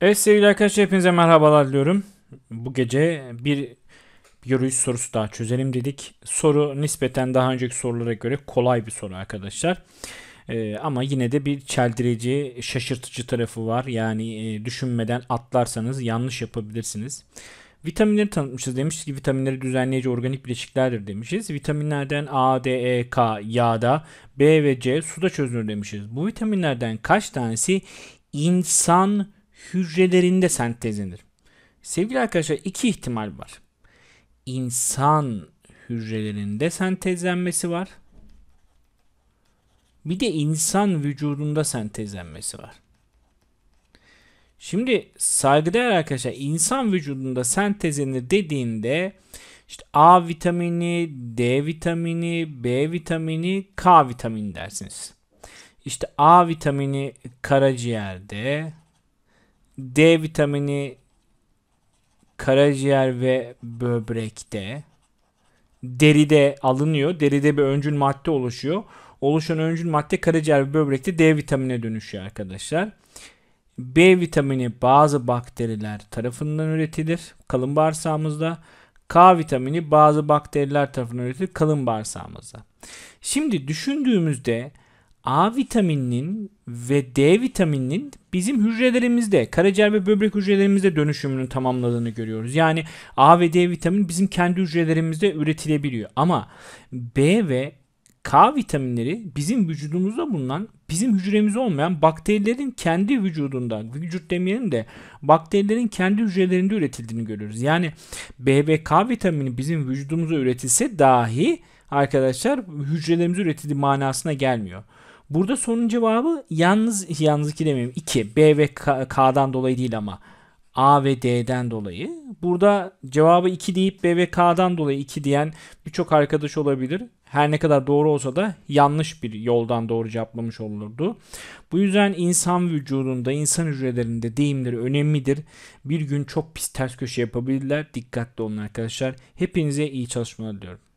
Evet sevgili arkadaşlar hepinize merhabalar diyorum. Bu gece bir yürüyüş sorusu daha çözelim dedik. Soru nispeten daha önceki sorulara göre kolay bir soru arkadaşlar. Ee, ama yine de bir çeldirici, şaşırtıcı tarafı var. Yani e, düşünmeden atlarsanız yanlış yapabilirsiniz. Vitaminleri tanıtmışız. Demişiz ki vitaminleri düzenleyici organik bileşiklerdir demişiz. Vitaminlerden A, D, E, K yağda, B ve C suda çözünür demişiz. Bu vitaminlerden kaç tanesi insan hücrelerinde sentezlenir. Sevgili arkadaşlar iki ihtimal var. İnsan hücrelerinde sentezlenmesi var. Bir de insan vücudunda sentezlenmesi var. Şimdi saygıdeğer arkadaşlar insan vücudunda sentezlenir dediğinde işte A vitamini, D vitamini, B vitamini, K vitamini dersiniz. İşte A vitamini karaciğerde, D vitamini karaciğer ve böbrekte deride alınıyor. Deride bir öncül madde oluşuyor. Oluşan öncül madde karaciğer ve böbrekte D vitamine dönüşüyor arkadaşlar. B vitamini bazı bakteriler tarafından üretilir kalın bağırsağımızda. K vitamini bazı bakteriler tarafından üretilir kalın bağırsağımızda. Şimdi düşündüğümüzde A vitamininin ve D vitamininin bizim hücrelerimizde, karaciğer ve böbrek hücrelerimizde dönüşümünün tamamladığını görüyoruz. Yani A ve D vitamini bizim kendi hücrelerimizde üretilebiliyor. Ama B ve K vitaminleri bizim vücudumuzda bulunan, bizim hücremizde olmayan bakterilerin kendi vücudunda, vücut demeyelim de bakterilerin kendi hücrelerinde üretildiğini görüyoruz. Yani B ve K vitamini bizim vücudumuzda üretilse dahi arkadaşlar hücrelerimiz üretildiği manasına gelmiyor. Burada sorunun cevabı yalnız yalnız iki demeyeyim 2 B ve K'dan dolayı değil ama A ve D'den dolayı. Burada cevabı 2 deyip B ve K'dan dolayı 2 diyen birçok arkadaş olabilir. Her ne kadar doğru olsa da yanlış bir yoldan doğru cevaplamış olurdu. Bu yüzden insan vücudunda, insan hücrelerinde deyimleri önemlidir. Bir gün çok pis ters köşe yapabilirler. Dikkatli olun arkadaşlar. Hepinize iyi çalışmalar diliyorum.